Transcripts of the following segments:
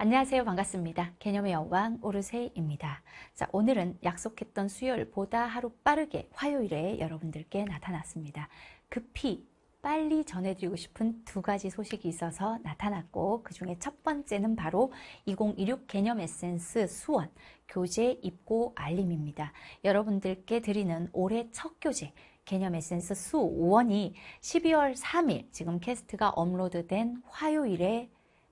안녕하세요. 반갑습니다. 개념의 여왕 오르세입니다. 자, 오늘은 약속했던 수요일보다 하루 빠르게 화요일에 여러분들께 나타났습니다. 급히 빨리 전해드리고 싶은 두 가지 소식이 있어서 나타났고 그 중에 첫 번째는 바로 2016 개념 에센스 수원 교재 입고 알림입니다. 여러분들께 드리는 올해 첫 교재 개념 에센스 수원이 12월 3일 지금 캐스트가 업로드된 화요일에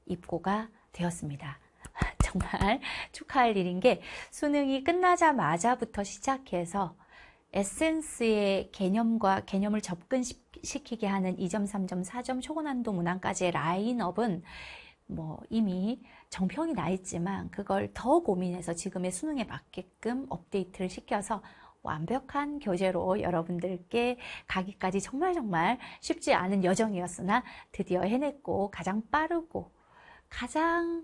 입고가 되었습니다. 정말 축하할 일인 게 수능이 끝나자마자부터 시작해서 에센스의 개념과 개념을 접근시키게 하는 2점, 3점, 4점 초고난도 문항까지의 라인업은 뭐 이미 정평이 나 있지만 그걸 더 고민해서 지금의 수능에 맞게끔 업데이트를 시켜서 완벽한 교재로 여러분들께 가기까지 정말 정말 쉽지 않은 여정이었으나 드디어 해냈고 가장 빠르고 가장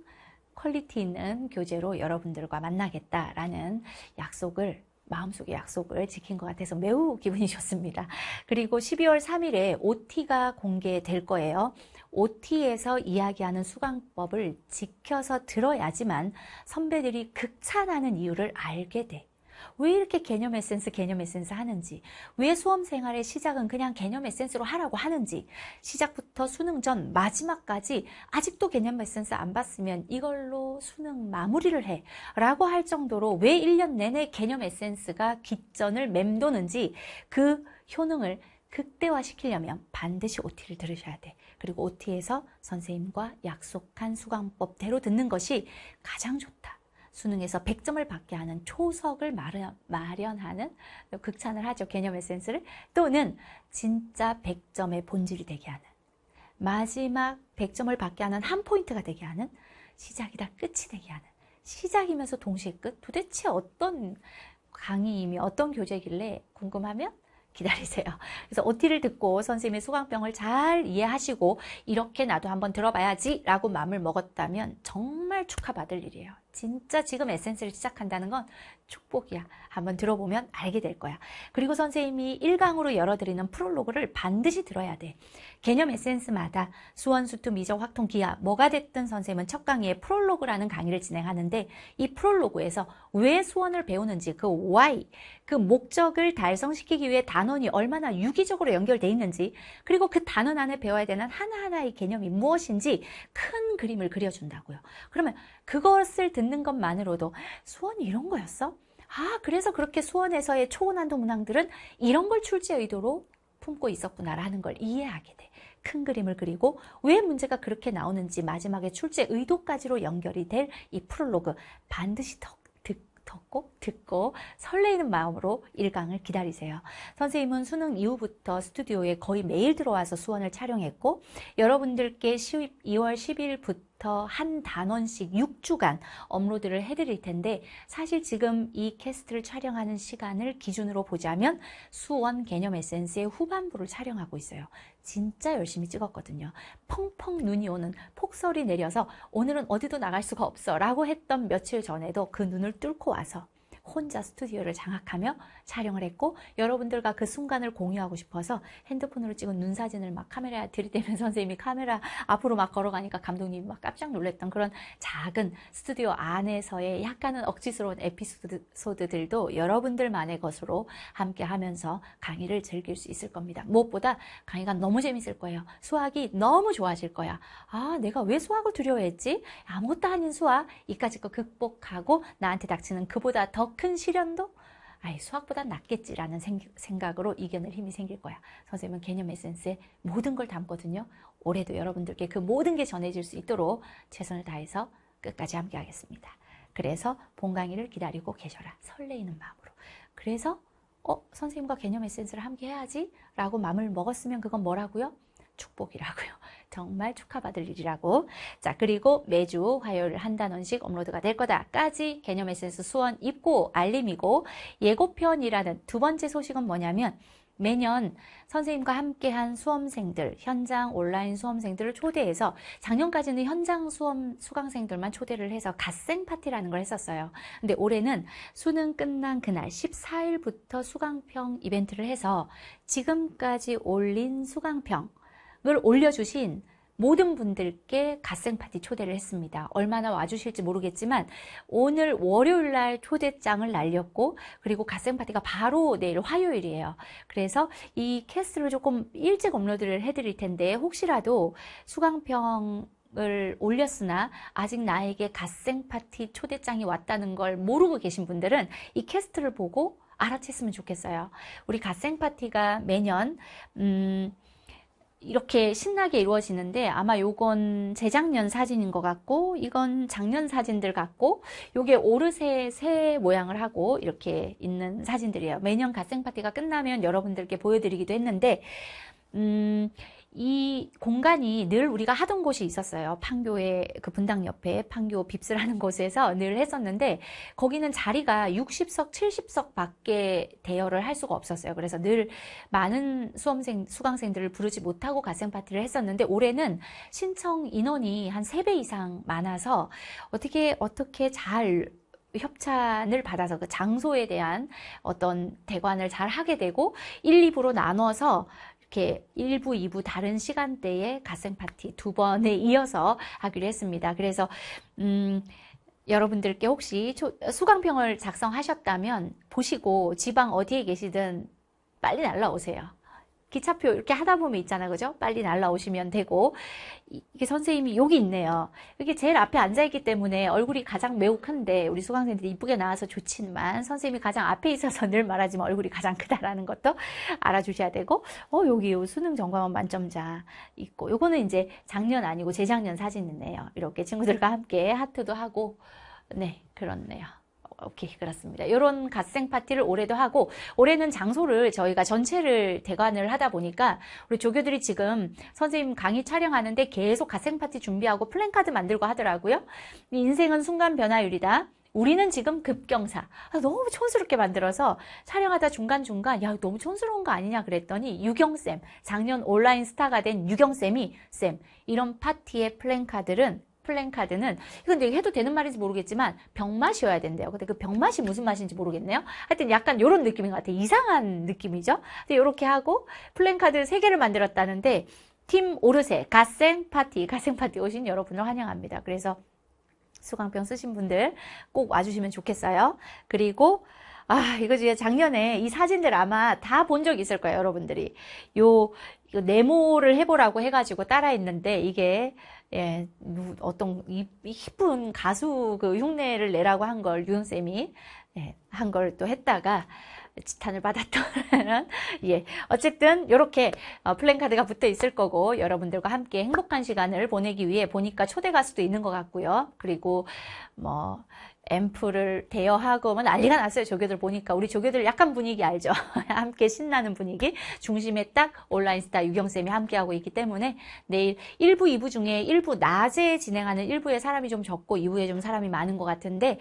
퀄리티 있는 교재로 여러분들과 만나겠다라는 약속을 마음속에 약속을 지킨 것 같아서 매우 기분이 좋습니다. 그리고 12월 3일에 OT가 공개될 거예요. OT에서 이야기하는 수강법을 지켜서 들어야지만 선배들이 극찬하는 이유를 알게 돼. 왜 이렇게 개념 에센스 개념 에센스 하는지 왜 수험 생활의 시작은 그냥 개념 에센스로 하라고 하는지 시작부터 수능 전 마지막까지 아직도 개념 에센스 안 봤으면 이걸로 수능 마무리를 해 라고 할 정도로 왜 1년 내내 개념 에센스가 귀전을 맴도는지 그 효능을 극대화시키려면 반드시 OT를 들으셔야 돼. 그리고 OT에서 선생님과 약속한 수강법대로 듣는 것이 가장 좋다. 수능에서 100점을 받게 하는 초석을 마련, 하는 극찬을 하죠. 개념 에센스를. 또는 진짜 100점의 본질이 되게 하는 마지막 100점을 받게 하는 한 포인트가 되게 하는 시작이다 끝이 되게 하는 시작이면서 동시에 끝 도대체 어떤 강의이며 어떤 교재길래 궁금하면 기다리세요. 그래서 OT를 듣고 선생님의 소강병을 잘 이해하시고 이렇게 나도 한번 들어봐야지 라고 마음을 먹었다면 정말 축하받을 일이에요. 진짜 지금 에센스를 시작한다는 건 축복이야. 한번 들어보면 알게 될 거야. 그리고 선생님이 1강으로 열어드리는 프롤로그를 반드시 들어야 돼. 개념 에센스마다 수원, 수투, 미적, 확통, 기하 뭐가 됐든 선생님은 첫 강의에 프롤로그라는 강의를 진행하는데 이 프롤로그에서 왜 수원을 배우는지 그 why, 그 목적을 달성시키기 위해 단원이 얼마나 유기적으로 연결돼 있는지 그리고 그 단원 안에 배워야 되는 하나하나의 개념이 무엇인지 큰 그림을 그려준다고요. 그러면 그것을 듣는 듣는 것만으로도 수원이 이런 거였어? 아, 그래서 그렇게 수원에서의 초고난도 문항들은 이런 걸 출제 의도로 품고 있었구나라는 걸 이해하게 돼. 큰 그림을 그리고 왜 문제가 그렇게 나오는지 마지막에 출제 의도까지로 연결이 될 이 프롤로그 반드시 더 듣고 듣고 설레이는 마음으로 1강을 기다리세요. 선생님은 수능 이후부터 스튜디오에 거의 매일 들어와서 수원을 촬영했고 여러분들께 10, 2월 10일부터 1부터한 단원씩 6주간 업로드를 해드릴 텐데 사실 지금 이 캐스트를 촬영하는 시간을 기준으로 보자면 수원 개념 에센스의 후반부를 촬영하고 있어요. 진짜 열심히 찍었거든요. 펑펑 눈이 오는 폭설이 내려서 오늘은 어디도 나갈 수가 없어 라고 했던 며칠 전에도 그 눈을 뚫고 와서 혼자 스튜디오를 장악하며 촬영을 했고 여러분들과 그 순간을 공유하고 싶어서 핸드폰으로 찍은 눈사진을 막 카메라에 들이대면 선생님이 카메라 앞으로 막 걸어가니까 감독님이 막 깜짝 놀랐던 그런 작은 스튜디오 안에서의 약간은 억지스러운 에피소드들도 여러분들만의 것으로 함께 하면서 강의를 즐길 수 있을 겁니다. 무엇보다 강의가 너무 재밌을 거예요. 수학이 너무 좋아질 거야. 아, 내가 왜 수학을 두려워했지? 아무것도 아닌 수학, 이까지 거 극복하고 나한테 닥치는 그보다 더 더큰 시련도 아예 수학보다 낫겠지라는 생각으로 이겨낼 힘이 생길 거야. 선생님은 개념 에센스에 모든 걸 담거든요. 올해도 여러분들께 그 모든 게 전해질 수 있도록 최선을 다해서 끝까지 함께 하겠습니다. 그래서 본 강의를 기다리고 계셔라. 설레이는 마음으로. 그래서 어 선생님과 개념 에센스를 함께 해야지 라고 마음을 먹었으면 그건 뭐라고요? 축복이라고요. 정말 축하받을 일이라고 자 그리고 매주 화요일 한 단원씩 업로드가 될 거다까지 개념 에센스 수원 입고 알림이고 예고편이라는 두 번째 소식은 뭐냐면 매년 선생님과 함께한 수험생들, 현장 온라인 수험생들을 초대해서 작년까지는 현장 수험 수강생들만 초대를 해서 갓생 파티라는 걸 했었어요. 근데 올해는 수능 끝난 그날 14일부터 수강평 이벤트를 해서 지금까지 올린 수강평 말씀을 올려주신 모든 분들께 갓생파티 초대를 했습니다. 얼마나 와주실지 모르겠지만 오늘 월요일날 초대장을 날렸고 그리고 갓생파티가 바로 내일 화요일이에요. 그래서 이 캐스트를 조금 일찍 업로드를 해드릴 텐데 혹시라도 수강평 을 올렸으나 아직 나에게 갓생 파티 초대장이 왔다는 걸 모르고 계신 분들은 이 캐스트를 보고 알아챘으면 좋겠어요. 우리 갓생 파티가 매년 음, 이렇게 신나게 이루어지는데 아마 요건 재작년 사진인 것 같고 이건 작년 사진들 같고 요게 오르세 새 모양을 하고 이렇게 있는 사진들이에요. 매년 갓생 파티가 끝나면 여러분들께 보여드리기도 했는데 음, 이 공간이 늘 우리가 하던 곳이 있었어요. 판교의 그 분당 옆에 판교 빕스라는 곳에서 늘 했었는데 거기는 자리가 60석, 70석 밖에 대여를 할 수가 없었어요. 그래서 늘 많은 수험생, 수강생들을 부르지 못하고 갓생 파티를 했었는데 올해는 신청 인원이 한 3배 이상 많아서 어떻게 어떻게 잘 협찬을 받아서 그 장소에 대한 어떤 대관을 잘 하게 되고 1, 2부로 나눠서 이렇게 1부, 2부 다른 시간대에 갓생 파티 두 번에 이어서 하기로 했습니다. 그래서 음, 여러분들께 혹시 수강평을 작성하셨다면 보시고 지방 어디에 계시든 빨리 날라오세요. 기차표 이렇게 하다 보면 있잖아 그죠 빨리 날라오시면 되고 이게 선생님이 여기 있네요 이게 제일 앞에 앉아 있기 때문에 얼굴이 가장 매우큰데 우리 수강생들이 이쁘게 나와서 좋지만 선생님이 가장 앞에 있어서 늘 말하지만 얼굴이 가장 크다라는 것도 알아주셔야 되고 어 여기 수능 전과원 만점자 있고 요거는 이제 작년 아니고 재작년 사진이네요 이렇게 친구들과 함께 하트도 하고 네 그렇네요 오케이 그렇습니다. 이런 갓생 파티를 올해도 하고 올해는 장소를 저희가 전체를 대관을 하다 보니까 우리 조교들이 지금 선생님 강의 촬영하는데 계속 갓생 파티 준비하고 플랜카드 만들고 하더라고요. 인생은 순간 변화율이다. 우리는 지금 급경사 아, 너무 촌스럽게 만들어서 촬영하다 중간중간 야 너무 촌스러운 거 아니냐 그랬더니 유경쌤 작년 온라인 스타가 된 유경쌤이 쌤 이런 파티의 플랜카드는 플랜카드는 이건 되게 해도 되는 말인지 모르겠지만 병맛이어야 된대요. 근데 그 병맛이 무슨 맛인지 모르겠네요. 하여튼 약간 이런 느낌인 것 같아요. 이상한 느낌이죠. 근데 이렇게 하고 플랜카드 3개를 만들었다는데 팀 오르세 갓생 파티 갓생 파티 오신 여러분을 환영합니다. 그래서 수강병 쓰신 분들 꼭 와주시면 좋겠어요. 그리고 아 이거 진짜 작년에 이 사진들 아마 다 본적 있을 거예요 여러분들이 요 네모를 해보라고 해가지고 따라 했는데 이게 예, 어떤 이, 이쁜 가수 그 흉내를 내라고 한 걸 유은쌤이 예, 한 걸 또 했다가 지탄을 받았던 예 어쨌든 이렇게 어, 플랜 카드가 붙어 있을 거고 여러분들과 함께 행복한 시간을 보내기 위해 보니까 초대 갈 수도 있는 것 같고요 그리고 뭐 앰프를 대여하고 막 난리가 났어요 조교들 보니까 우리 조교들 약간 분위기 알죠 함께 신나는 분위기 중심에 딱 온라인스타 유경쌤이 함께하고 있기 때문에 내일 1부 2부 중에 1부 낮에 진행하는 1부에 사람이 좀 적고 2부에 좀 사람이 많은 것 같은데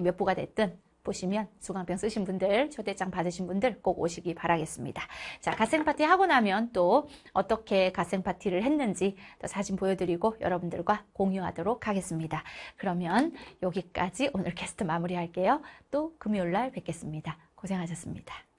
몇 부가 됐든 보시면 수강병 쓰신 분들, 초대장 받으신 분들 꼭 오시기 바라겠습니다. 자, 갓생파티 하고 나면 또 어떻게 갓생파티를 했는지 또 사진 보여드리고 여러분들과 공유하도록 하겠습니다. 그러면 여기까지 오늘 게스트 마무리할게요. 또 금요일날 뵙겠습니다. 고생하셨습니다.